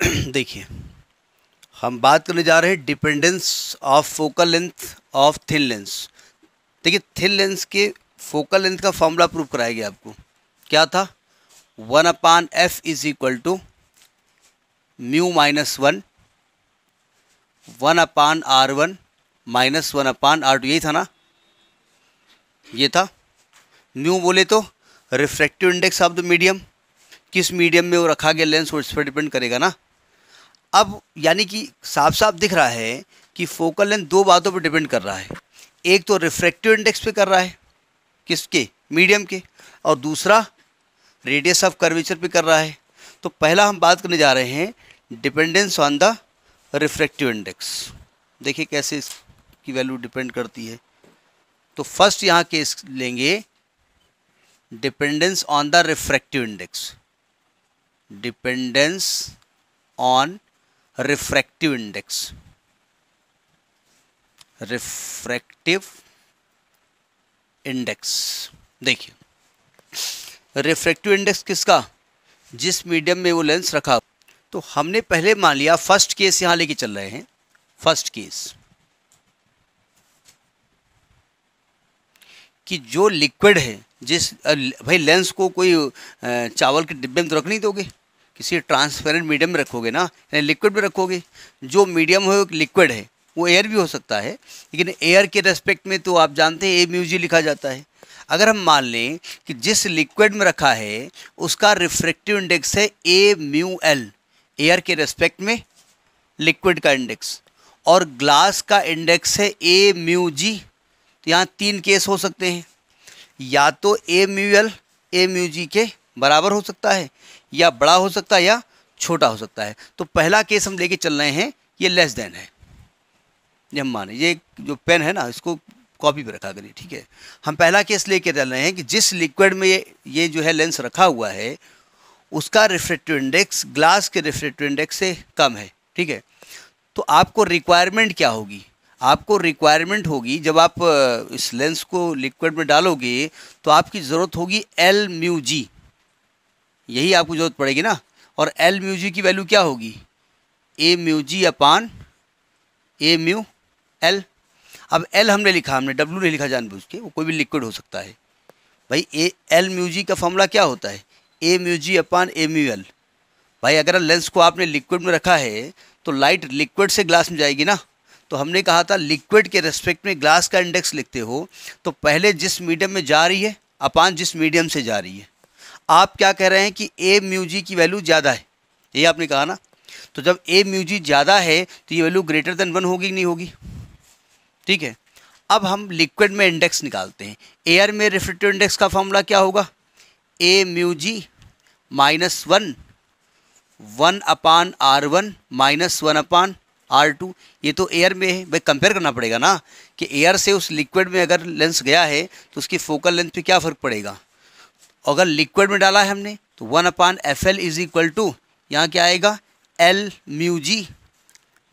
देखिए हम बात करने जा रहे हैं dependence of focal length of thin lens देखिए थिन लेंस के फोकल लेंथ का फॉर्मूला प्रूव कराया गया आपको क्या था one upon F is equal to mu minus one one upon R one minus one upon R two यही था ना ये था म्यू बोले तो refractive index of the medium किस मीडियम में वो रखा गया लेंस वो इस पर डिपेंड करेगा ना अब यानी कि साफ साफ दिख रहा है कि फोकल लेंथ दो बातों पर डिपेंड कर रहा है एक तो रिफ्रैक्टिव इंडेक्स पे कर रहा है किसके मीडियम के और दूसरा रेडियस ऑफ कर्वेचर पे कर रहा है तो पहला हम बात करने जा रहे हैं dependence on the refractive index देखिए कैसे इसकी वैल्यू डिपेंड करती है तो फर्स्ट यहाँ केस लेंगे dependence on the refractive index dependence on refractive index refractive index देखिए रिफ्रैक्टिव इंडेक्स किसका जिस मीडियम में वो लेंस रखा तो हमने पहले मान लिया फर्स्ट केस यहां लेके चल रहे हैं फर्स्ट केस कि जो लिक्विड है जिस भाई लेंस को कोई चावल के डिब्बे में तो रख नहीं दोगे किसी ट्रांसपेरेंट मीडियम में रखोगे ना यानी लिक्विड में रखोगे जो मीडियम है वो लिक्विड है वो एयर भी हो सकता है लेकिन एयर के रेस्पेक्ट में तो आप जानते हैं ए म्यूजी लिखा जाता है अगर हम मान लें कि जिस लिक्विड में रखा है उसका रिफ्रेक्टिव इंडेक्स है ए म्यू एल एयर के रेस्पेक्ट में लिक्विड का इंडेक्स और ग्लास का इंडेक्स है ए म्यू जी तो यहाँ तीन केस हो सकते हैं या तो A mu L A mu G के बराबर हो सकता है या बड़ा हो सकता है या छोटा हो सकता है तो पहला केस हम लेके चल रहे हैं ये लेस देन है ये हम माने ये जो पेन है ना इसको कॉपी पर रखा करिए ठीक है हम पहला केस लेके चल रहे हैं कि जिस लिक्विड में ये ये जो है लेंस रखा हुआ है उसका रिफ्रेक्टिव इंडेक्स ग्लास के रिफ्रेक्टिव इंडेक्स से कम है ठीक है तो आपको रिक्वायरमेंट क्या होगी आपको रिक्वायरमेंट होगी जब आप इस लेंस को लिक्विड में डालोगे तो आपकी ज़रूरत होगी एल म्यू जी यही आपको ज़रूरत पड़ेगी ना और एल म्यू जी की वैल्यू क्या होगी A mu G upon A mu L अब एल हमने लिखा हमने डब्ल्यू नहीं लिखा जानबूझ के वो कोई भी लिक्विड हो सकता है भाई ए एल म्यू जी का फॉर्मूला क्या होता है A mu G upon A mu L भाई अगर लेंस को आपने लिक्विड में रखा है तो लाइट लिक्विड से ग्लास में जाएगी ना तो हमने कहा था लिक्विड के रेस्पेक्ट में ग्लास का इंडेक्स लिखते हो तो पहले जिस मीडियम में जा रही है अपान जिस मीडियम से जा रही है आप क्या कह रहे हैं कि ए म्यू जी की वैल्यू ज़्यादा है ये आपने कहा ना तो जब ए म्यू जी ज़्यादा है तो ये वैल्यू ग्रेटर देन वन होगी नहीं होगी ठीक है अब हम लिक्विड में इंडेक्स निकालते हैं एयर में रिफ्रेक्टिव इंडेक्स का फॉर्मूला क्या होगा A mu G minus one one upon R one minus one upon R two ये तो एयर में है भाई कंपेयर करना पड़ेगा ना कि एयर से उस लिक्विड में अगर लेंस गया है तो उसकी फोकल लेंथ पे क्या फ़र्क पड़ेगा अगर लिक्विड में डाला है हमने तो one upon F L is equal to यहाँ क्या आएगा L mu G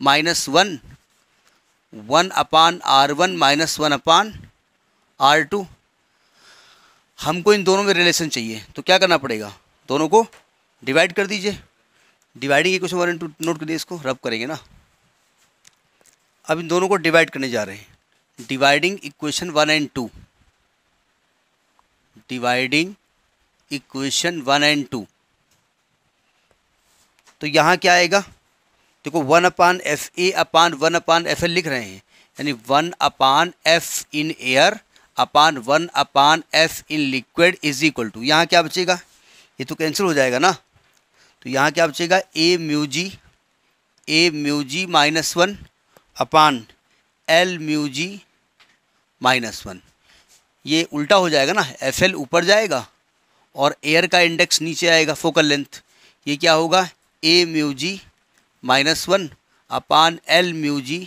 minus one one upon R one minus one upon R two हमको इन दोनों में रिलेशन चाहिए तो क्या करना पड़ेगा दोनों को डिवाइड कर दीजिए dividing equation one two note करिए इसको रब करेंगे ना अब इन दोनों को डिवाइड करने जा रहे हैं dividing equation one and two dividing equation one and two तो यहाँ क्या आएगा देखो one upon F A upon one upon F L लिख रहे हैं यानी one upon F in air upon one upon F in liquid is equal to यहाँ क्या बचेगा ये तो कैंसिल हो जाएगा ना तो यहाँ क्या बचेगा A mu G A mu G minus one upon L mu G minus one ये उल्टा हो जाएगा ना एफ एल ऊपर जाएगा और एयर का इंडेक्स नीचे आएगा फोकल लेंथ ये क्या होगा A mu G minus one upon L mu G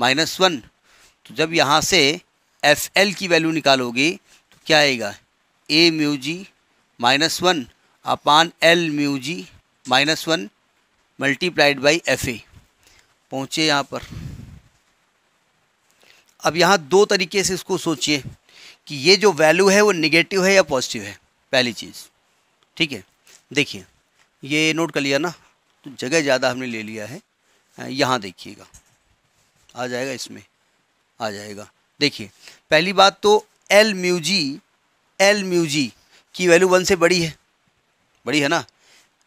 minus one तो जब यहाँ से एफ एल की वैल्यू निकालोगे तो क्या आएगा A mu G minus one upon L mu G minus one multiplied by F A पहुँचे यहाँ पर अब यहाँ दो तरीके से इसको सोचिए कि ये जो वैल्यू है वो निगेटिव है या पॉजिटिव है पहली चीज़ ठीक है देखिए ये नोट कर लिया ना तो जगह ज़्यादा हमने ले लिया है यहाँ देखिएगा आ जाएगा इसमें आ जाएगा देखिए पहली बात तो एल म्यूजी एल म्यूजी की वैल्यू वन से बड़ी है बड़ी है ना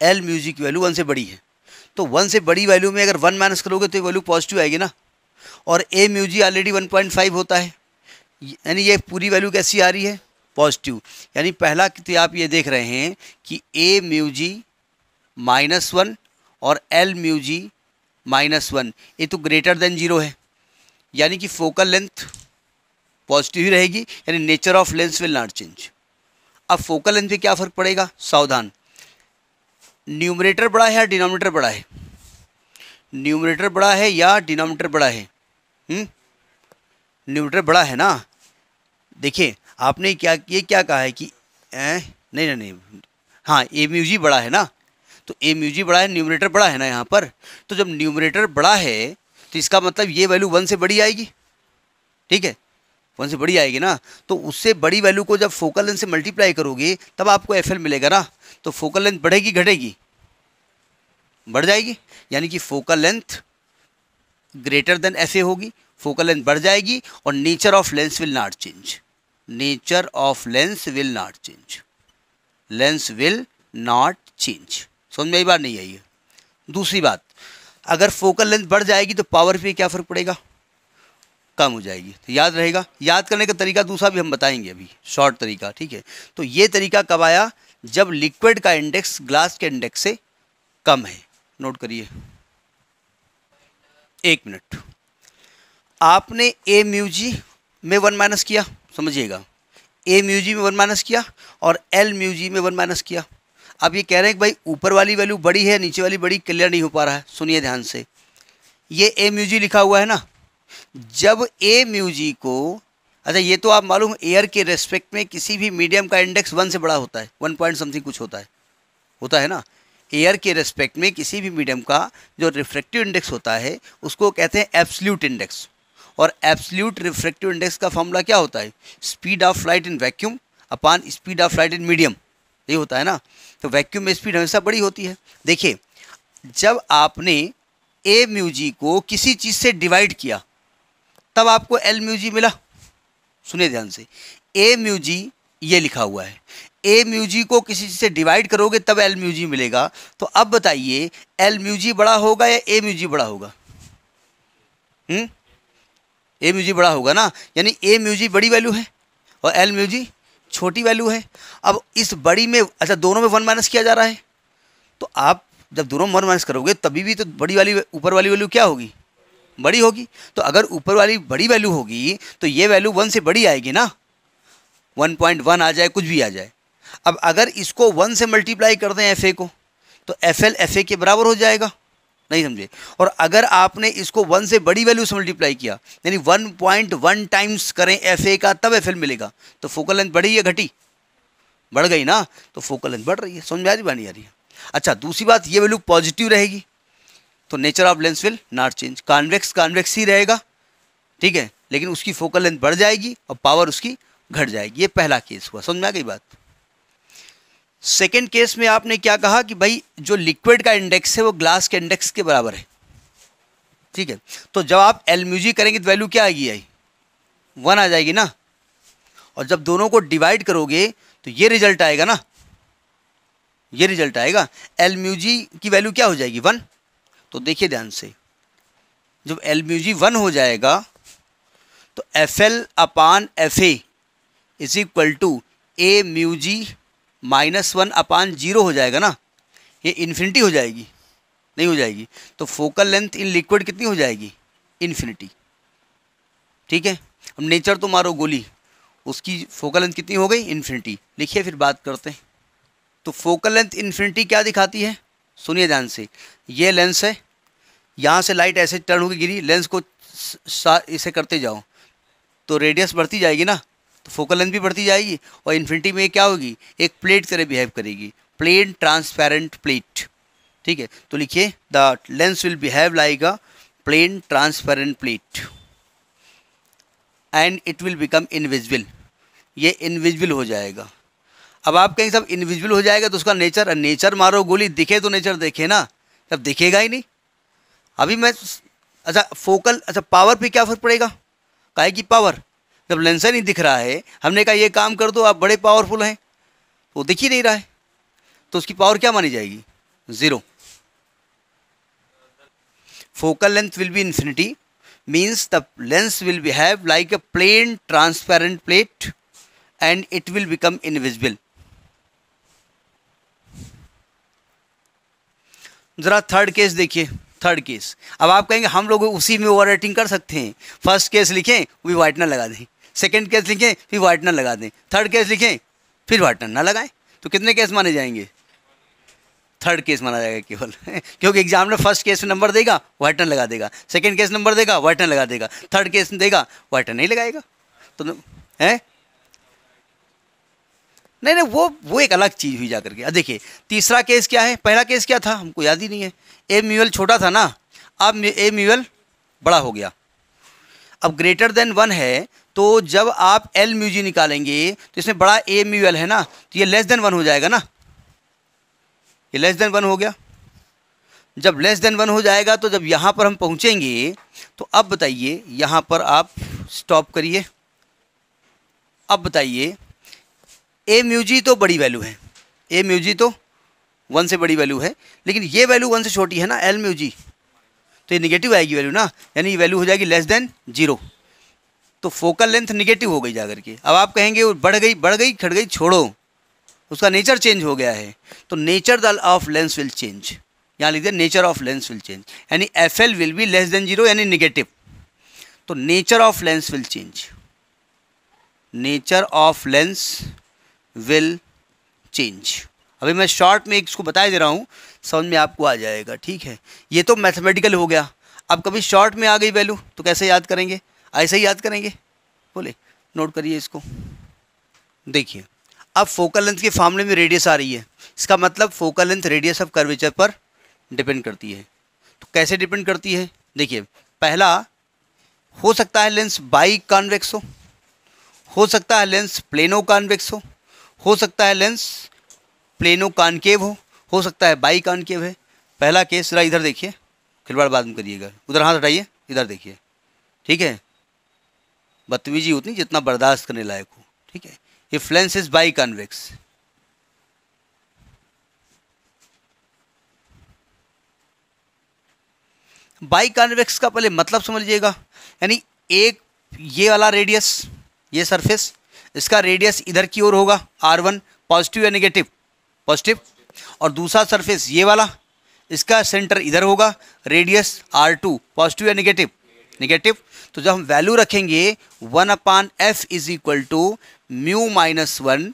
एल म्यूजी की वैल्यू वन से बड़ी है तो वन से बड़ी वैल्यू में अगर वन माइनस करोगे तो वैल्यू पॉजिटिव आएगी ना और A mu G already one point five होता है यानी ये पूरी वैल्यू कैसी आ रही है पॉजिटिव यानी पहला तो आप ये देख रहे हैं कि A mu G minus one और L mu G minus one ये तो ग्रेटर देन जीरो है यानी कि फोकल लेंथ पॉजिटिव ही रहेगी यानी nature of lens will not change अब फोकल लेंथ पे क्या फ़र्क पड़ेगा सावधान न्यूमरेटर बड़ा है या डिनोमिनेटर बड़ा है न्यूमरेटर बड़ा है या डिनोमिनेटर बड़ा है हम्म? न्यूमरेटर बड़ा है ना देखिए आपने क्या ये क्या कहा है कि ए, नहीं नहीं नहीं हाँ ए म्यू जी बड़ा है ना तो ए म्यू जी बड़ा है न्यूमरेटर बड़ा है ना यहाँ पर तो जब न्यूमरेटर बड़ा है तो इसका मतलब ये वैल्यू वन से बड़ी आएगी ठीक है वन से बड़ी आएगी ना तो उससे बड़ी वैल्यू को जब फोकल लेंथ से मल्टीप्लाई करोगे तब आपको एफ मिलेगा ना तो फोकल लेंथ बढ़ेगी घटेगी बढ़ जाएगी यानी कि focal length greater than F होगी फोकल लेंथ बढ़ जाएगी और nature of lens will not change nature of lens will not change lens will not change समझ में आई बात नहीं आई है दूसरी बात अगर फोकल लेंथ बढ़ जाएगी तो पावर पे क्या फ़र्क पड़ेगा कम हो जाएगी तो याद रहेगा याद करने का तरीका दूसरा भी हम बताएंगे अभी शॉर्ट तरीका ठीक है तो ये तरीका कब आया जब लिक्विड का इंडेक्स ग्लास के इंडेक्स से कम है नोट करिए एक मिनट आपने ए म्यूजी में वन माइनस किया समझिएगा ए म्यू जी में वन माइनस किया और एल म्यू जी में वन माइनस किया अब ये कह रहे हैं कि भाई ऊपर वाली वैल्यू बड़ी है नीचे वाली बड़ी क्लियर नहीं हो पा रहा है सुनिए ध्यान से ये ए म्यू जी लिखा हुआ है ना जब ए म्यू जी को अच्छा ये तो आप मालूम एयर के रेस्पेक्ट में किसी भी मीडियम का इंडेक्स वन से बड़ा होता है वन पॉइंट समथिंग कुछ होता है होता है ना एयर के रेस्पेक्ट में किसी भी मीडियम का जो रिफ्रेक्टिव इंडेक्स होता है उसको कहते हैं एब्सल्यूट इंडेक्स और एब्सल्यूट रिफ्रेक्टिव इंडेक्स का फॉर्मूला क्या होता है speed of light in vacuum upon speed of light in medium ये होता है ना तो वैक्यूम में स्पीड हमेशा बड़ी होती है देखिए जब आपने ए म्यूजी को किसी चीज़ से डिवाइड किया तब आपको एल म्यूजी मिला सुनिए ध्यान से ए म्यूजी ये लिखा हुआ है ए म्यूजी को किसी चीज़ से डिवाइड करोगे तब एल म्यूजी मिलेगा तो अब बताइए एल म्यूजी बड़ा होगा या ए म्यूजी बड़ा होगा हुँ? हम्म? ए म्यूजी बड़ा होगा ना यानी ए म्यूजी बड़ी वैल्यू है और एल म्यूजी छोटी वैल्यू है अब इस बड़ी में अच्छा दोनों में वन माइनस किया जा रहा है तो आप जब दोनों में वन माइनस करोगे तभी भी तो बड़ी वाली ऊपर वाली वैल्यू क्या होगी बड़ी होगी तो अगर ऊपर वाली बड़ी वैल्यू होगी तो ये वैल्यू वन से बड़ी आएगी ना वन पॉइंट वन आ जाए कुछ भी आ जाए अब अगर इसको वन से मल्टीप्लाई कर दें एफ ए को तो एफ एल एफ ए के बराबर हो जाएगा नहीं समझे और अगर आपने इसको वन से बड़ी वैल्यू से मल्टीप्लाई किया यानी वन पॉइंट वन टाइम्स करें एफ ए का तब एफ एल मिलेगा तो फोकल लेंथ बढ़ी या घटी बढ़ गई ना तो फोकल लेंथ बढ़ रही है समझ में आ रही बनी आ रही है अच्छा दूसरी बात ये वैल्यू पॉजिटिव रहेगी तो nature of lens will not change convex convex ही रहेगा ठीक है लेकिन उसकी फोकल लेंथ बढ़ जाएगी और पावर उसकी घट जाएगी ये पहला केस हुआ समझ में आ गई बात सेकेंड केस में आपने क्या कहा कि भाई जो लिक्विड का इंडेक्स है वो ग्लास के इंडेक्स के बराबर है ठीक है तो जब आप एलम्यूजी करेंगे तो वैल्यू क्या आएगी आई वन आ जाएगी ना और जब दोनों को डिवाइड करोगे तो ये रिजल्ट आएगा ना ये रिजल्ट आएगा एलम्यूजी की वैल्यू क्या हो जाएगी वन तो देखिए ध्यान से जब एलम्यूजी वन हो जाएगा तो F L upon F A is equal to A mu G minus one upon zero हो जाएगा ना ये इन्फिनिटी हो जाएगी नहीं हो जाएगी तो फोकल लेंथ इन लिक्विड कितनी हो जाएगी इन्फिनिटी ठीक है अब नेचर तो मारो गोली उसकी फोकल लेंथ कितनी हो गई इन्फिनिटी लिखिए फिर बात करते हैं तो फोकल लेंथ इन्फिनिटी क्या दिखाती है सुनिए ध्यान से ये लेंस है यहाँ से लाइट ऐसे टर्न होगी गिरी लेंस को इसे करते जाओ तो रेडियस बढ़ती जाएगी ना तो फोकल लेंथ भी बढ़ती जाएगी और इन्फिनिटी में क्या होगी एक प्लेट तरह बिहेव करेगी प्लेन ट्रांसपेरेंट प्लेट ठीक है तो लिखिए the lens will behave like a plane transparent plate and it will become invisible ये इनविजिबल हो जाएगा अब आप कहेंगे सब इनविजिबल हो जाएगा तो उसका नेचर नेचर मारो गोली दिखे तो नेचर देखे ना तब दिखेगा ही नहीं अभी मैं अच्छा फोकल अच्छा पावर पे क्या फर्क पड़ेगा काहे की पावर जब लेंसर ही दिख रहा है हमने कहा ये काम कर दो आप बड़े पावरफुल हैं तो वो दिख ही नहीं रहा है तो उसकी पावर क्या मानी जाएगी zero focal length will be infinity means the lens will be have like a plain transparent plate and it will become जरा थर्ड केस देखिए थर्ड केस अब आप कहेंगे हम लोग उसी में ओवर कर सकते हैं फर्स्ट केस लिखें वो वाइटनर लगा दें सेकेंड केस लिखें फिर वाइटनर लगा दें थर्ड केस लिखें फिर वाइटनर ना लगाएं तो कितने केस माने जाएंगे थर्ड केस माना जाएगा केवल क्योंकि एग्जाम में फर्स्ट केस में नंबर देगा वाइटन लगा देगा सेकेंड केस नंबर देगा वाइटन लगा देगा थर्ड केस में देगा वाइटन नहीं लगाएगा तो है नहीं नहीं वो वो एक अलग चीज़ हुई जा करके देखिए तीसरा केस क्या है पहला केस क्या था हमको याद ही नहीं है ए म्यूअल छोटा था ना अब ए म्यूअल बड़ा हो गया अब ग्रेटर देन वन है तो जब आप एल म्यू जी निकालेंगे तो इसमें बड़ा ए म्यू एल है ना तो ये लेस देन वन हो जाएगा ना ये लेस देन वन हो गया जब लेस देन वन हो जाएगा तो जब यहाँ पर हम पहुँचेंगे तो अब बताइए यहाँ पर आप स्टॉप करिए अब बताइए ए म्यू जी तो बड़ी वैल्यू है ए म्यूजी तो वन से बड़ी वैल्यू है लेकिन ये वैल्यू वन से छोटी है ना एल म्यूजी तो ये निगेटिव आएगी वैल्यू ना यानी ये वैल्यू हो जाएगी लेस देन जीरो तो फोकल लेंथ निगेटिव हो गई जाकर के अब आप कहेंगे बढ़ गई बढ़ गई खड़ गई छोड़ो उसका नेचर चेंज हो गया है तो nature of lens will change यहाँ लिख दिया nature of lens will change यानी F L will be less than zero यानी निगेटिव तो nature of lens will change nature of lens will change अभी मैं शॉर्ट में इसको बता दे रहा हूँ समझ में आपको आ जाएगा ठीक है ये तो मैथमेटिकल हो गया अब कभी शॉर्ट में आ गई वैल्यू तो कैसे याद करेंगे ऐसे ही याद करेंगे बोले नोट करिए इसको देखिए अब फोकल लेंथ के मामले में रेडियस आ रही है इसका मतलब focal length radius of curvature पर डिपेंड करती है तो कैसे डिपेंड करती है देखिए पहला हो सकता है लेंस बाई कॉन्वेक्स हो हो सकता है लेंस प्लेनो कॉन्वेक्स हो हो सकता है लेंस प्लेनो कॉन्केव हो हो सकता है बाई कॉन्केव है पहला केस जरा इधर देखिए खिलवाड़ बाद में करिएगा उधर हाथ हटाइए इधर देखिए ठीक है बतवीजी उतनी जितना बर्दाश्त करने लायक हो ठीक है if is biconvex biconvex का पहले मतलब समझ लीजिएगा यानी एक ये वाला रेडियस ये सरफेस इसका रेडियस इधर की ओर होगा आर वन पॉजिटिव या नेगेटिव पॉजिटिव और दूसरा सरफेस ये वाला इसका सेंटर इधर होगा रेडियस आर टू पॉजिटिव या नेगेटिव नेगेटिव तो जब हम वैल्यू रखेंगे one upon F is equal to mu minus one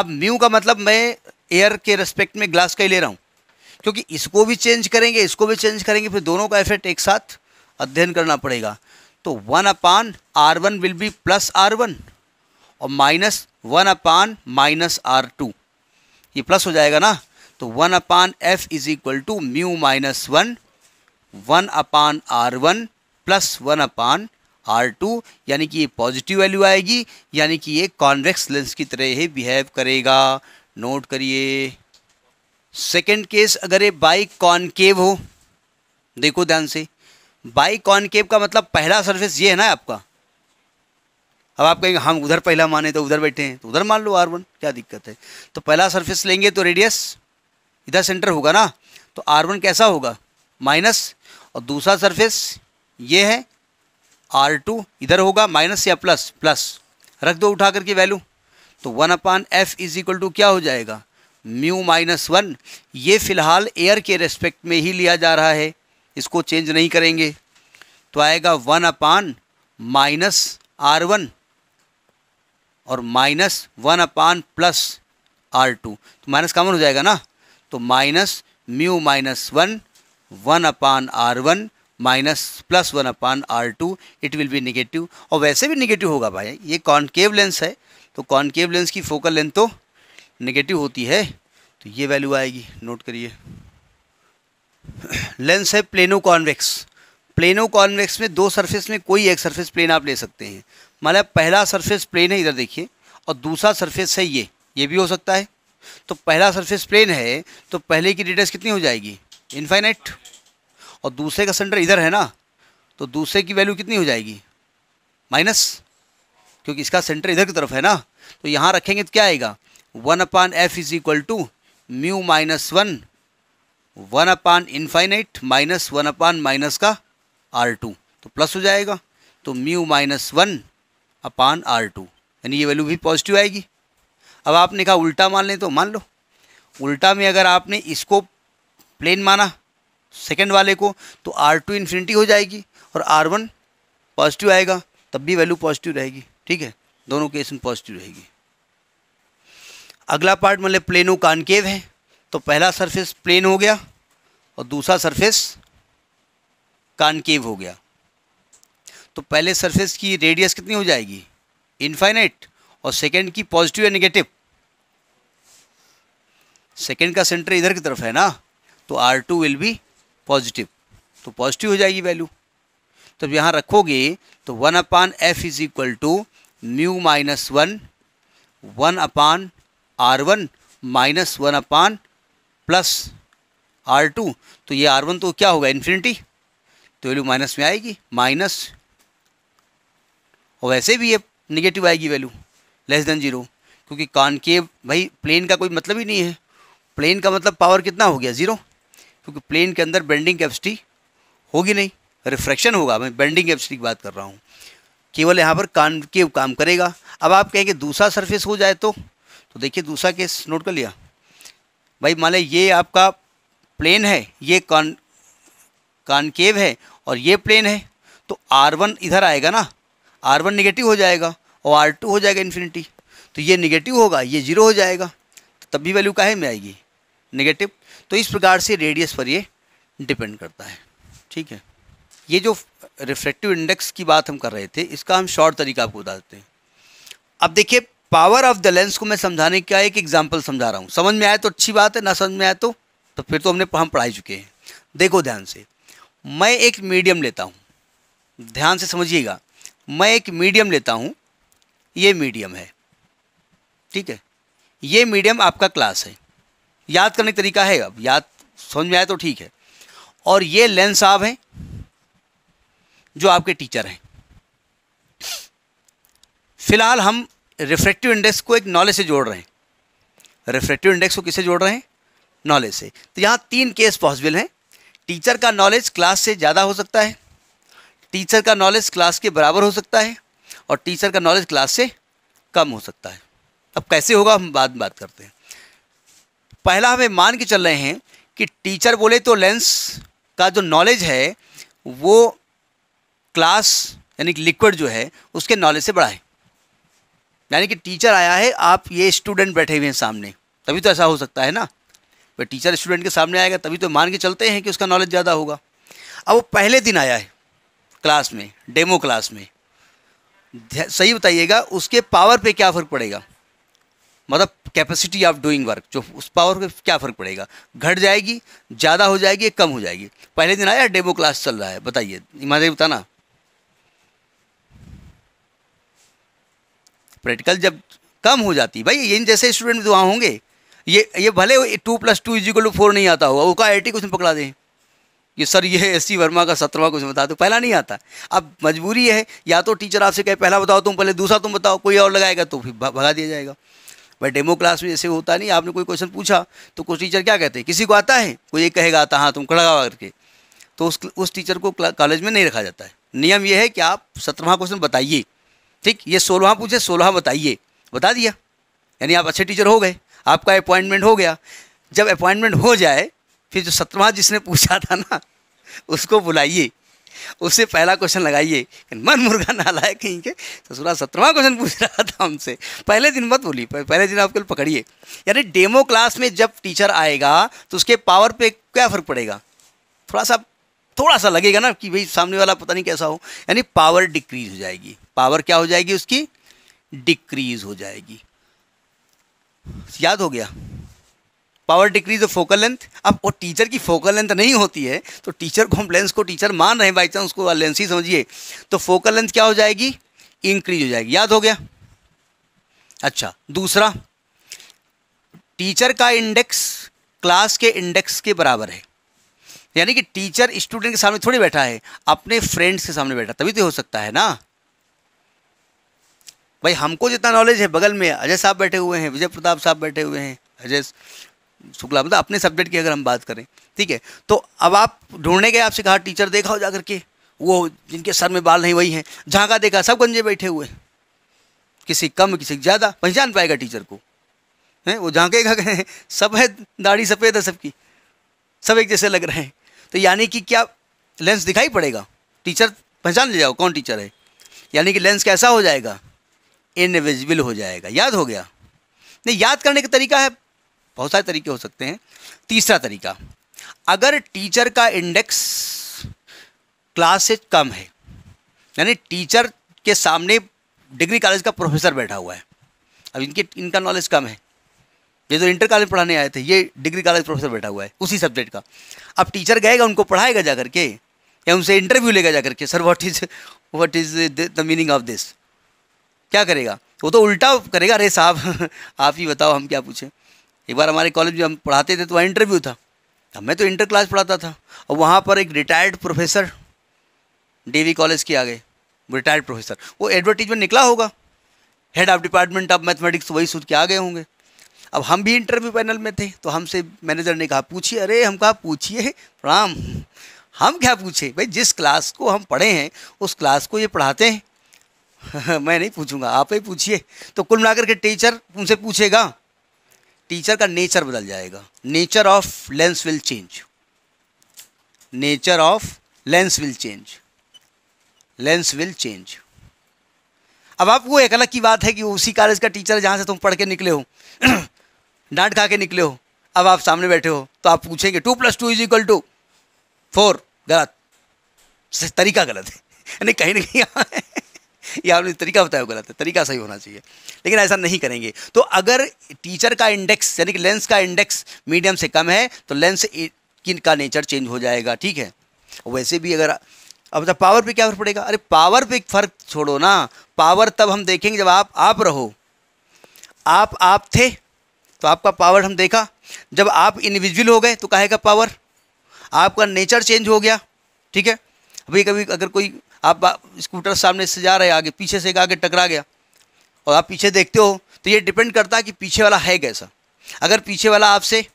अब म्यू का मतलब मैं एयर के रेस्पेक्ट में ग्लास का ही ले रहा हूँ क्योंकि इसको भी चेंज करेंगे इसको भी चेंज करेंगे फिर दोनों का इफेक्ट एक साथ अध्ययन करना पड़ेगा तो one upon R one will be plus R one और minus one upon minus R two ये प्लस हो जाएगा ना तो one upon F is equal to mu minus one one upon R one plus one upon R two यानी कि ये positive value आएगी यानी कि ये कॉन्वेक्स लेंस की तरह ही बिहेव करेगा नोट करिए सेकेंड केस अगर ये बाई कॉनकेव हो देखो ध्यान से बाई कॉनकेव का मतलब पहला सरफेस ये है ना आपका अब आप कहेंगे हम उधर पहला माने तो उधर बैठे हैं तो उधर मान लो आर वन क्या दिक्कत है तो पहला सरफेस लेंगे तो रेडियस इधर सेंटर होगा ना तो आर वन कैसा होगा माइनस और दूसरा सरफेस ये है आर टू इधर होगा माइनस या प्लस प्लस रख दो उठा करके वैल्यू तो one upon F is equal to क्या हो जाएगा म्यू माइनस वन ये फ़िलहाल एयर के रेस्पेक्ट में ही लिया जा रहा है इसको चेंज नहीं करेंगे तो आएगा one upon minus R one और minus one upon plus R two तो माइनस कॉमन हो जाएगा ना तो minus mu minus one one upon R one minus plus one upon R two it will be negative और वैसे भी negative होगा भाई ये कॉन्केव लेंस है तो कॉन्केव लेंस की फोकल लेंथ तो निगेटिव होती है तो ये वैल्यू आएगी नोट करिए लेंस है प्लेनो कॉन्वेक्स प्लेनो कॉन्वेक्स में दो सरफेस में कोई एक सरफेस प्लेन आप ले सकते हैं माना मतलब पहला सरफेस प्लेन है इधर देखिए और दूसरा सरफेस है ये ये भी हो सकता है तो पहला सरफेस प्लेन है तो पहले की डिटेल्स कितनी हो जाएगी इनफाइनाइट और दूसरे का सेंटर इधर है ना तो दूसरे की वैल्यू कितनी हो जाएगी माइनस क्योंकि इसका सेंटर इधर की तरफ है ना तो यहाँ रखेंगे तो क्या आएगा one upon F is equal to mu minus one one upon infinite minus one upon minus का आर टू तो प्लस हो जाएगा तो mu minus one upon R two यानी ये वैल्यू भी पॉजिटिव आएगी अब आपने कहा उल्टा मान लें तो मान लो उल्टा में अगर आपने इसको प्लेन माना सेकेंड वाले को तो आर टू इन्फिनिटी हो जाएगी और आर वन पॉजिटिव आएगा तब भी वैल्यू पॉजिटिव रहेगी ठीक है दोनों केस में पॉजिटिव रहेगी अगला पार्ट मतलब प्लेनो कानकेव है तो पहला सरफेस प्लेन हो गया और दूसरा सरफेस कानकेव हो गया तो पहले सरफेस की रेडियस कितनी हो जाएगी इनफाइनाइट और सेकंड की पॉजिटिव या नेगेटिव सेकंड का सेंटर इधर की तरफ है ना तो R two will be positive तो पॉजिटिव हो जाएगी वैल्यू तो यहाँ रखोगे तो one upon F is equal to mu minus one one upon R one minus one upon plus R two तो ये आर वन तो क्या होगा इन्फिनिटी तो वैल्यू माइनस में आएगी माइनस और वैसे भी ये निगेटिव आएगी वैल्यू लेस देन जीरो क्योंकि कॉनकेव भाई प्लेन का कोई मतलब ही नहीं है प्लेन का मतलब पावर कितना हो गया ज़ीरो क्योंकि प्लेन के अंदर बेंडिंग कैपेसिटी होगी नहीं रिफ्रैक्शन होगा मैं बेंडिंग कैपेसिटी की बात कर रहा हूँ केवल यहाँ पर कान के काम करेगा अब आप कहेंगे दूसरा सरफेस हो जाए तो तो देखिए दूसरा केस नोट कर लिया भाई मान लें ये आपका प्लेन है ये कॉन कानकेव है और ये प्लेन है तो आर वन इधर आएगा ना आर वन निगेटिव हो जाएगा और आर टू हो जाएगा इन्फिनिटी तो ये निगेटिव होगा ये जीरो हो जाएगा तो तब भी वैल्यू काहे में आएगी निगेटिव तो इस प्रकार से रेडियस पर ये डिपेंड करता है ठीक है ये जो रिफ्लेक्टिव इंडेक्स की बात हम कर रहे थे इसका हम शॉर्ट तरीका आपको बता देते हैं अब देखिए पावर ऑफ द लेंस को मैं समझाने का एक एग्जाम्पल समझा रहा हूँ समझ में आए तो अच्छी बात है ना समझ में आए तो तो फिर तो हमने हम पढ़ाई चुके हैं देखो ध्यान से मैं एक मीडियम लेता हूँ ध्यान से समझिएगा मैं एक मीडियम लेता हूँ ये मीडियम है ठीक है ये मीडियम आपका क्लास है याद करने का तरीका है अब याद समझ में आए तो ठीक है और ये लेन साहब हैं जो आपके टीचर हैं फिलहाल हम रिफ्रेक्टिव इंडेक्स को एक नॉलेज से जोड़ रहे हैं रिफ्रेक्टिव इंडेक्स को किसे जोड़ रहे हैं नॉलेज से तो यहाँ तीन केस पॉसिबल हैं टीचर का नॉलेज क्लास से ज़्यादा हो सकता है टीचर का नॉलेज क्लास के बराबर हो सकता है और टीचर का नॉलेज क्लास से कम हो सकता है अब कैसे होगा हम बाद में बात करते हैं पहला हमें मान के चल रहे हैं कि टीचर बोले तो लेंस का जो नॉलेज है वो क्लास यानी कि लिक्विड जो है उसके नॉलेज से बड़ा है यानी कि टीचर आया है आप ये स्टूडेंट बैठे हुए हैं सामने तभी तो ऐसा हो सकता है ना वह टीचर स्टूडेंट के सामने आएगा तभी तो मान के चलते हैं कि उसका नॉलेज ज़्यादा होगा अब वो पहले दिन आया है क्लास में डेमो क्लास में सही बताइएगा उसके पावर पे क्या फ़र्क पड़ेगा मतलब कैपेसिटी ऑफ डूइंग वर्क जो उस पावर को क्या फ़र्क पड़ेगा घट जाएगी ज़्यादा हो जाएगी कम हो जाएगी पहले दिन आया डेमो क्लास चल रहा है बताइए ईमानदारी बताना प्रैक्टिकल जब कम हो जाती भाई इन जैसे स्टूडेंट वहाँ होंगे ये ये भले two plus two is equal to four नहीं आता होगा वो का आई क्वेश्चन पकड़ा दें ये सर ये एस सी वर्मा का सत्रवा कुछ बता दो पहला नहीं आता अब मजबूरी है या तो टीचर आपसे कहे पहला बताओ तुम पहले दूसरा तुम बताओ कोई और लगाएगा तो फिर भगा दिया जाएगा भाई डेमो क्लास में जैसे होता नहीं आपने कोई क्वेश्चन पूछा तो कुछ टीचर क्या कहते हैं किसी को आता है कोई एक कहेगा आता हाँ तुम खड़ा करके तो उस उस टीचर को कॉलेज में नहीं रखा जाता है नियम यह है कि आप सत्रहवा क्वेश्चन बताइए ठीक ये सोलहवा पूछे सोलह बताइए बता दिया यानी आप अच्छे टीचर हो गए आपका अपॉइंटमेंट हो गया जब अपॉइंटमेंट हो जाए फिर जो सत्रहवा जिसने पूछा था ना उसको बुलाइए उससे पहला क्वेश्चन लगाइए मन मुर्गा नालायक कहीं के ससुरा तो सत्रवा क्वेश्चन पूछ रहा था हमसे पहले दिन मत बोलिए पहले दिन आपको पकड़िए यानी डेमो क्लास में जब टीचर आएगा तो उसके पावर पे क्या फ़र्क पड़ेगा थोड़ा सा थोड़ा सा लगेगा ना कि भाई सामने वाला पता नहीं कैसा हो यानी पावर डिक्रीज हो जाएगी पावर क्या हो जाएगी उसकी डिक्रीज हो जाएगी याद हो गया power decrease of focal length अब वो टीचर की फोकल लेंथ नहीं होती है तो टीचर को हम लेंस को टीचर मान रहे हैं बाई चांस को लेंस ही समझिए तो फोकल लेंथ क्या हो जाएगी इंक्रीज हो जाएगी याद हो गया अच्छा दूसरा टीचर का इंडेक्स क्लास के इंडेक्स के बराबर है यानी कि टीचर स्टूडेंट के सामने थोड़ी बैठा है अपने फ्रेंड्स के सामने बैठा तभी तो हो सकता है ना भाई हमको जितना नॉलेज है बगल में अजय साहब बैठे हुए हैं विजय प्रताप साहब बैठे हुए हैं अजय शुक्ला मतलब अपने सब्जेक्ट की अगर हम बात करें ठीक है तो अब आप ढूंढने गए आपसे कहा टीचर देखा हो जा करके वो जिनके सर में बाल नहीं वही हैं झांका देखा सब गंजे बैठे हुए किसी कम किसी ज़्यादा पहचान पाएगा टीचर को है वो झांकेगा कहें सब है दाढ़ी सफ़ेद है सबकी सब एक जैसे लग रहे हैं तो यानी कि क्या लेंस दिखाई पड़ेगा टीचर पहचान ले जाओ कौन टीचर है यानी कि लेंस कैसा हो जाएगा इनविजिबल हो जाएगा याद हो गया नहीं याद करने का तरीका है बहुत सारे तरीके हो सकते हैं तीसरा तरीका अगर टीचर का इंडेक्स क्लास से कम है यानी टीचर के सामने डिग्री कॉलेज का प्रोफेसर बैठा हुआ है अब इनके इनका नॉलेज कम है ये तो इंटर कॉलेज पढ़ाने आए थे ये डिग्री कॉलेज प्रोफेसर बैठा हुआ है उसी सब्जेक्ट का अब टीचर गएगा उनको पढ़ाएगा जा करके या उनसे इंटरव्यू लेगा जा करके sir what is what is the meaning of this क्या करेगा वो तो उल्टा करेगा अरे साहब आप ही बताओ हम क्या पूछें एक बार हमारे कॉलेज में हम पढ़ाते थे तो वहाँ इंटरव्यू था अब मैं तो इंटर क्लास पढ़ाता था और वहाँ पर एक रिटायर्ड प्रोफेसर डेवी कॉलेज के आ गए रिटायर्ड प्रोफेसर वो एडवर्टीजमेंट निकला होगा head of department of mathematics वही सूद के आ गए होंगे अब हम भी इंटरव्यू पैनल में थे तो हमसे मैनेजर ने कहा पूछिए अरे हम कहा पूछिए प्रणाम हम क्या पूछे भाई जिस क्लास को हम पढ़े हैं उस क्लास को ये पढ़ाते हैं मैं नहीं पूछूंगा आप ही पूछिए तो कुल मिलाकर के टीचर उनसे पूछेगा टीचर का नेचर बदल जाएगा nature of lens will change nature of lens will change lens will change अब आपको एक अलग की बात है कि उसी कॉलेज का टीचर है जहाँ से तुम पढ़ के निकले हो डांट खा के निकले हो अब आप सामने बैठे हो तो आप पूछेंगे two plus two is equal to four गलत तरीका गलत है यानी कहीं ना कहीं ये आपने तरीका बताया गलत है तरीका सही होना चाहिए लेकिन ऐसा नहीं करेंगे तो अगर टीचर का इंडेक्स यानी कि लेंस का इंडेक्स मीडियम से कम है तो लेंस का नेचर चेंज हो जाएगा ठीक है वैसे भी अगर अब तो पावर पे क्या फर्क पड़ेगा अरे पावर पे फर्क छोड़ो ना पावर तब हम देखेंगे जब आप आप रहो आप आप थे तो आपका पावर हम देखा जब आप इंडिविजुअल हो गए तो कहेगा पावर आपका नेचर चेंज हो गया ठीक है अभी कभी अगर कोई आप स्कूटर सामने से जा रहे आगे पीछे से आगे टकरा गया और आप पीछे देखते हो तो ये डिपेंड करता है कि पीछे वाला है कैसा अगर पीछे वाला आपसे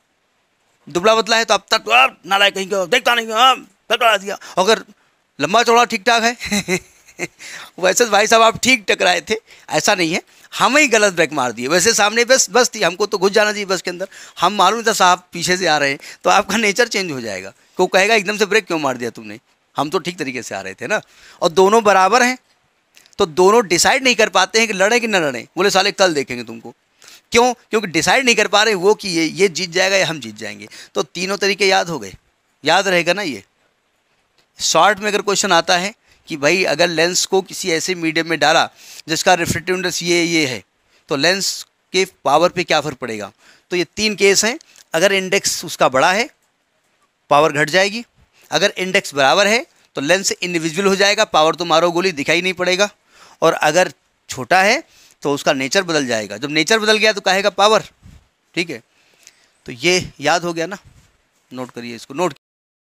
दुबला बदला है तो आप तक नाला कहीं का देखता नहीं टकरा हाँ, तो दिया अगर लंबा चौड़ा ठीक ठाक है वैसे तो भाई साहब आप ठीक टकराए थे ऐसा नहीं है हमें ही गलत ब्रेक मार दिए वैसे सामने बस बस थी हमको तो घुस जाना चाहिए बस के अंदर हम मालूम था साहब पीछे से आ रहे हैं तो आपका नेचर चेंज हो जाएगा को कहेगा एकदम से ब्रेक क्यों मार दिया तुमने हम तो ठीक तरीके से आ रहे थे ना और दोनों बराबर हैं तो दोनों डिसाइड नहीं कर पाते हैं कि लड़ें कि ना लड़ें बोले साले कल देखेंगे तुमको क्यों क्योंकि डिसाइड नहीं कर पा रहे वो कि ये ये जीत जाएगा या हम जीत जाएंगे तो तीनों तरीके याद हो गए याद रहेगा ना ये शॉर्ट में अगर क्वेश्चन आता है कि भाई अगर लेंस को किसी ऐसे मीडियम में डाला जिसका रिफ्लेक्टिव इंडेक्स ये ये है तो लेंस के पावर पे क्या फ़र्क पड़ेगा तो ये तीन केस हैं अगर इंडेक्स उसका बड़ा है पावर घट जाएगी अगर इंडेक्स बराबर है तो लेंस इंडिविजुअल हो जाएगा पावर तो मारो गोली दिखाई नहीं पड़ेगा और अगर छोटा है तो उसका नेचर बदल जाएगा जब नेचर बदल गया तो कहेगा पावर ठीक है तो ये याद हो गया ना नोट करिए इसको नोट